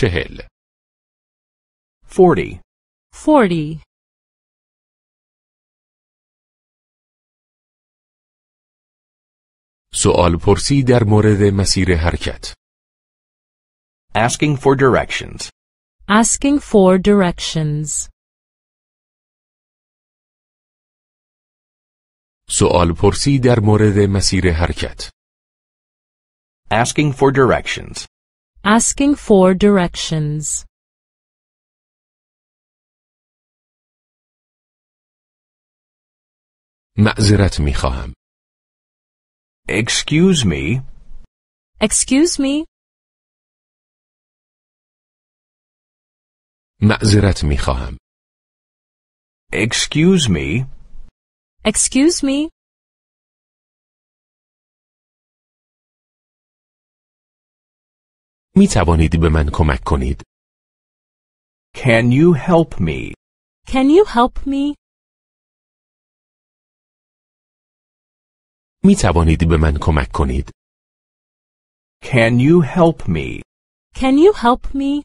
چهل 40 40 سوال پرسی در مورد مسیر حرکت Asking for directions. Asking for directions. سوال پرسی در مورد مسیر حرکت Asking for directions. Asking for directions. معذرت میخواهم. Excuse me. Excuse me. معذرت میخواهم. Excuse me. Excuse me. می توانید به من کمک کنید؟ Can you help me? Can you help me? می توانید به من کمک کنید؟ Can you help me? Can you help me?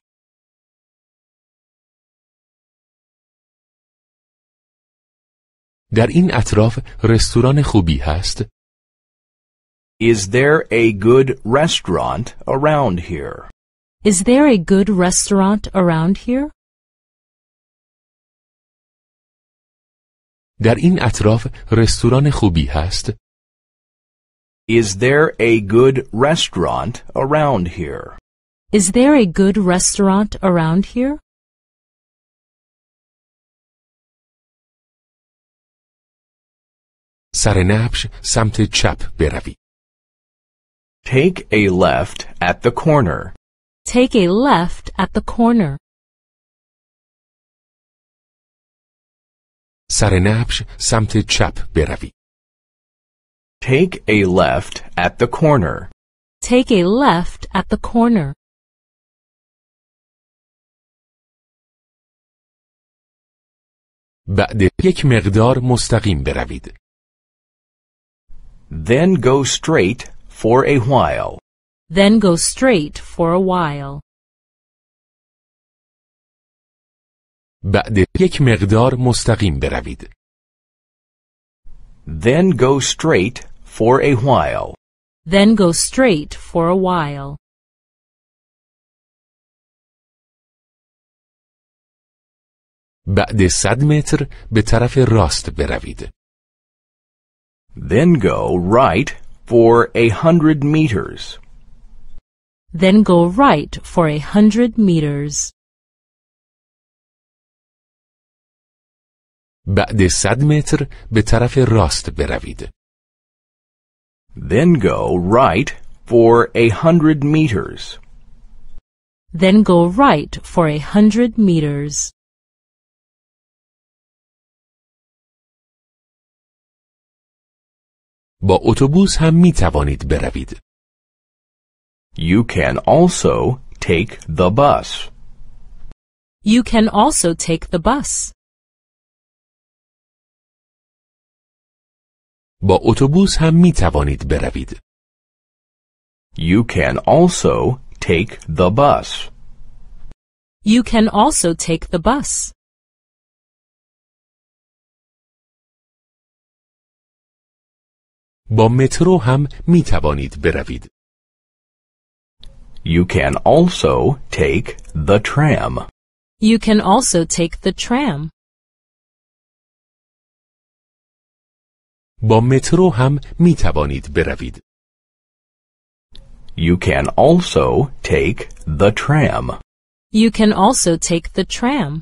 در این اطراف رستوران خوبی هست؟ Is there a good restaurant around here? Is there a good restaurant around here? در این اطراف رستوران خوبی هست؟ Is there a good restaurant around here? Is there a good restaurant around here? سر نبش سمت چپ بروید. Take a left at the corner. Take a left at the corner. سر نبش سمت چپ بروید. Take a left at the corner. Take a left at the corner. بعد یک مقدار مستقیم بروید. Then go straight for a while. Then go straight for a while. بعد یک مقدار مستقیم بروید. Then go straight for a while. Then go straight for a while. بعد 100 متر به طرف راست بروید. Then go right for a hundred meters. Then go right for a hundred meters. بعد صد متر به طرف راست بروید. Then go right for a hundred meters. Then go right for a hundred meters. با اتوبوس هم می توانید بروید. You can also take the bus. You can also take the bus. با اتوبوس هم می توانید بروید. You can also take the bus. You can also take the bus. با مترو هم می توانید بروید. You can also take the tram. You can also take the tram. با مترو هم می توانید بروید. You can also take the tram. You can also take the tram.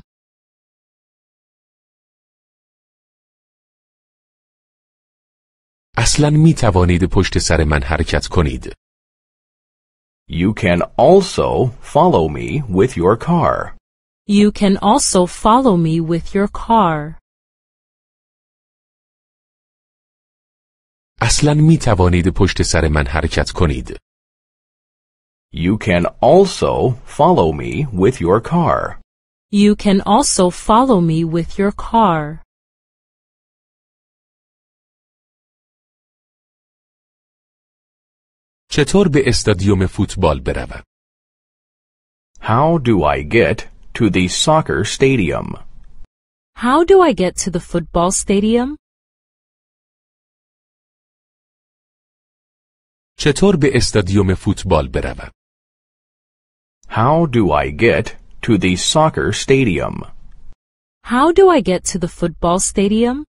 اصلا می توانید پشت سر من حرکت کنید. You can also follow me with your car. You can also follow me with your car. اصلا می توانید پشت سر من حرکت کنید. You can also follow me with your car. You can also follow me with your car. چطور به استادیوم فوتبال بروم؟ How do I get to the soccer stadium? How do I get to the football stadium? چطور به استادیوم فوتبال بروم؟ How do I get to the soccer stadium? How do I get to the football stadium?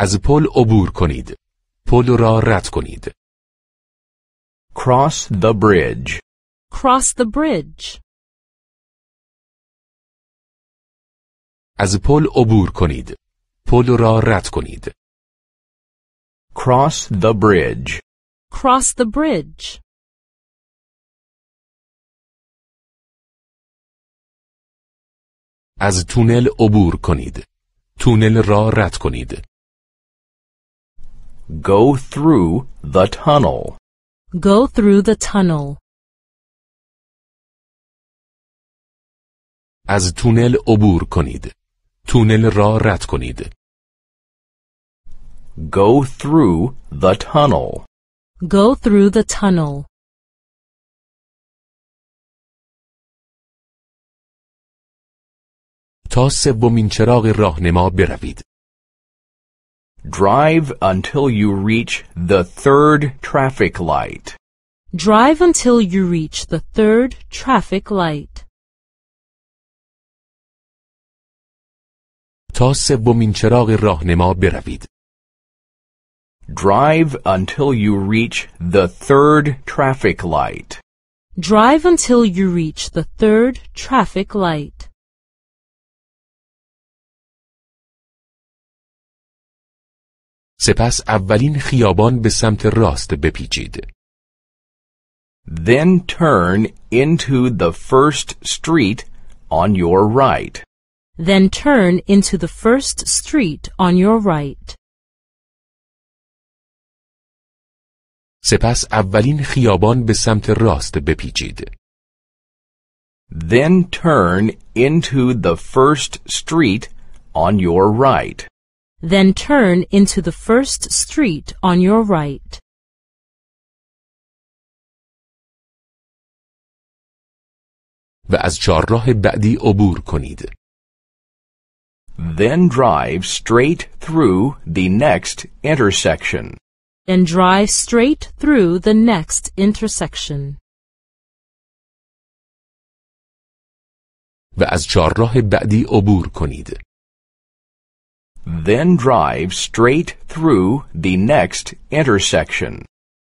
از پل عبور کنید. پل را رد کنید. Cross the bridge. Cross the bridge. از پل عبور کنید. پل را رد کنید. Cross the bridge. Cross the bridge. از تونل عبور کنید. تونل را رد کنید. Go through the tunnel. Go through the tunnel. از تونل عبور کنید. تونل را رد کنید. Go through the tunnel. Go through the tunnel. تا سومین چراغ راهنما بروید. Drive until you reach the third traffic light. Drive until you reach the third traffic light. تا سومین چراغ راهنما بروید. Drive until you reach the third traffic light. Drive until you reach the third traffic light. سپس اولین خیابان به سمت راست بپیچید. Then turn into the first street on your right. Then turn into the first street on your right. سپس اولین خیابان به سمت راست بپیچید. Then turn into the first street on your right then turn into the first street on your right. و از چهارراه بعدی عبور کنید. Then drive straight through the next intersection. Then drive straight through the next intersection. و از چهارراه بعدی عبور کنید. Then drive straight through the next intersection.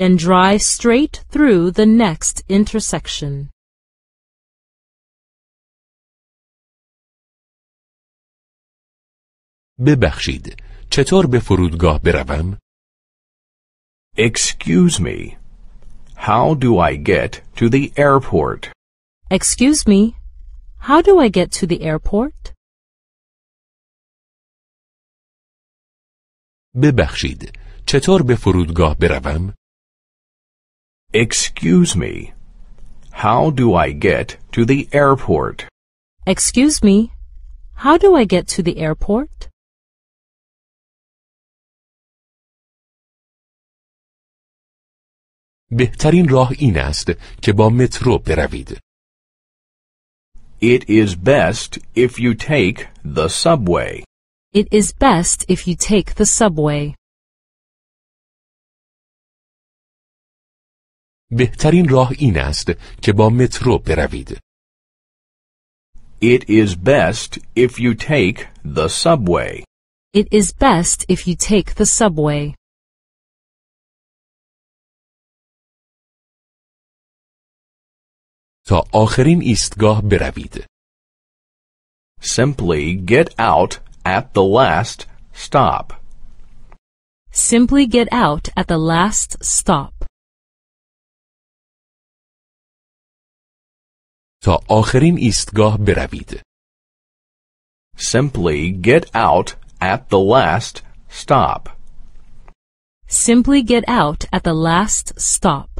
And drive straight through the next intersection. ببخشید. چطور به فرودگاه بروم؟ Excuse me. How do I get to the airport? Excuse me. How do I get to the airport? ببخشید چطور به فرودگاه بروم؟ Excuse me. How do I get to the airport? Excuse me. How do I get to the airport? بهترین راه این است که با مترو بروید. It is best if you take the subway. It is best if you take the subway. بهترین راه این است که با مترو بروید. It is best if you take the subway. It is best if you take the subway. تا آخرین ایستگاه بروید. Simply get out at the last stop. Simply get out at the last stop. تا آخرین ایستگاه بروید. Simply get out at the last stop. Simply get out at the last stop.